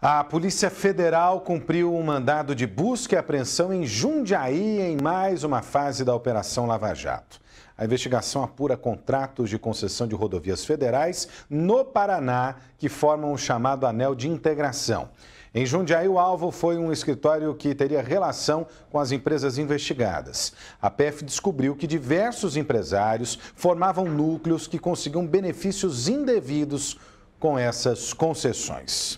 A Polícia Federal cumpriu um mandado de busca e apreensão em Jundiaí em mais uma fase da Operação Lava Jato. A investigação apura contratos de concessão de rodovias federais no Paraná que formam o chamado anel de integração. Em Jundiaí, o alvo foi um escritório que teria relação com as empresas investigadas. A PF descobriu que diversos empresários formavam núcleos que conseguiam benefícios indevidos com essas concessões.